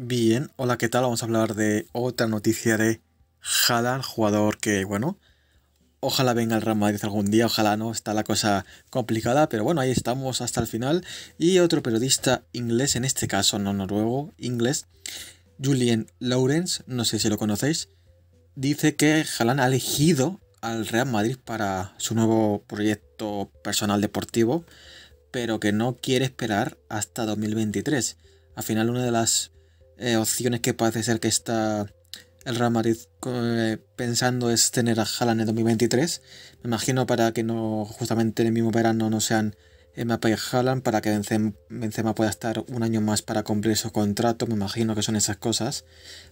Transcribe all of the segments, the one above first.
Bien, hola, ¿qué tal? Vamos a hablar de otra noticia de Haaland, jugador que, bueno, ojalá venga al Real Madrid algún día, ojalá no, está la cosa complicada, pero bueno, ahí estamos hasta el final. Y otro periodista inglés, en este caso no noruego, inglés, Julian Lawrence, no sé si lo conocéis, dice que Haaland ha elegido al Real Madrid para su nuevo proyecto personal deportivo, pero que no quiere esperar hasta 2023. Al final, una de las eh, opciones que parece ser que está el Real Madrid eh, pensando es tener a Haaland en 2023. Me imagino para que no justamente en el mismo verano no sean Mbappé y Haaland, para que Benzema, pueda estar un año más para cumplir su contrato. Me imagino que son esas cosas.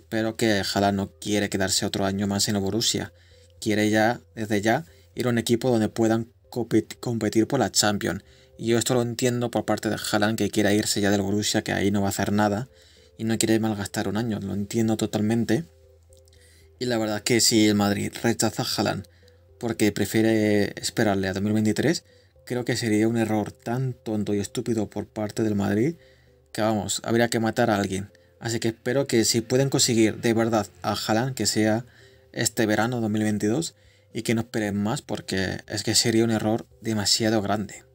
Pero que Haaland no quiere quedarse otro año más en el Borussia. Quiere ya, desde ya, ir a un equipo donde puedan competir por la Champions. Y yo esto lo entiendo por parte de Haaland que quiera irse ya del Borussia, que ahí no va a hacer nada y no quiere malgastar un año, lo entiendo totalmente. Y la verdad es que si el Madrid rechaza a Haaland porque prefiere esperarle a 2023, creo que sería un error tan tonto y estúpido por parte del Madrid que vamos, habría que matar a alguien. Así que espero que si pueden conseguir de verdad a Haaland que sea este verano 2022 y que no esperen más porque es que sería un error demasiado grande.